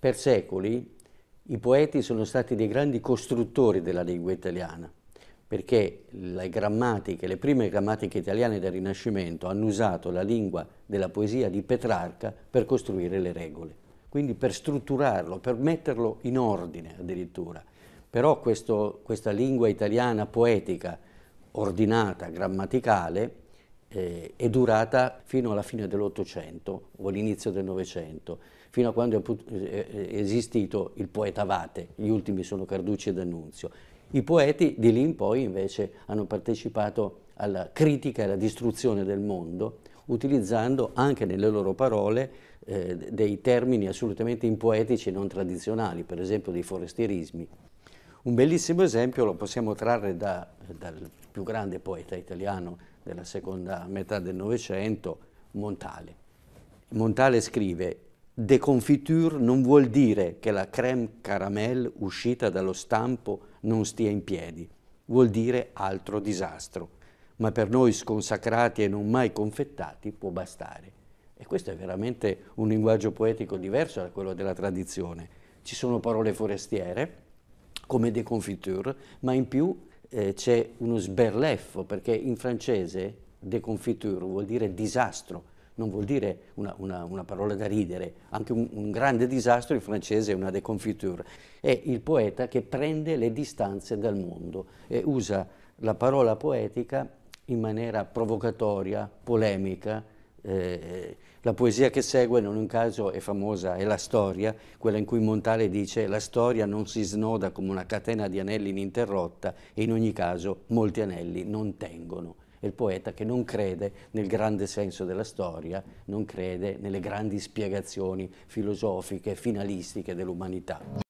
Per secoli i poeti sono stati dei grandi costruttori della lingua italiana, perché le grammatiche, le prime grammatiche italiane del Rinascimento hanno usato la lingua della poesia di Petrarca per costruire le regole, quindi per strutturarlo, per metterlo in ordine addirittura. Però questo, questa lingua italiana poetica, ordinata, grammaticale, eh, è durata fino alla fine dell'Ottocento o all'inizio del Novecento, fino a quando è eh, eh, esistito il poeta Vate, gli ultimi sono Carducci e D'Annunzio. I poeti di lì in poi invece hanno partecipato alla critica e alla distruzione del mondo, utilizzando anche nelle loro parole eh, dei termini assolutamente impoetici e non tradizionali, per esempio dei forestierismi. Un bellissimo esempio lo possiamo trarre da, dal più grande poeta italiano della seconda metà del Novecento, Montale. Montale scrive «Deconfiture non vuol dire che la crème caramel uscita dallo stampo non stia in piedi, vuol dire altro disastro, ma per noi sconsacrati e non mai confettati può bastare». E questo è veramente un linguaggio poetico diverso da quello della tradizione. Ci sono parole forestiere, come deconfiture, ma in più eh, c'è uno sberleffo, perché in francese déconfiture vuol dire disastro, non vuol dire una, una, una parola da ridere, anche un, un, grande disastro in francese è una déconfiture. È il poeta che prende le distanze dal mondo e usa la parola poetica in maniera provocatoria, polemica, eh, la poesia che segue non è un caso è famosa, è la storia, quella in cui Montale dice la storia non si snoda come una catena di anelli ininterrotta e in ogni caso molti anelli non tengono. È il poeta che non crede nel grande senso della storia, non crede nelle grandi spiegazioni filosofiche, finalistiche dell'umanità.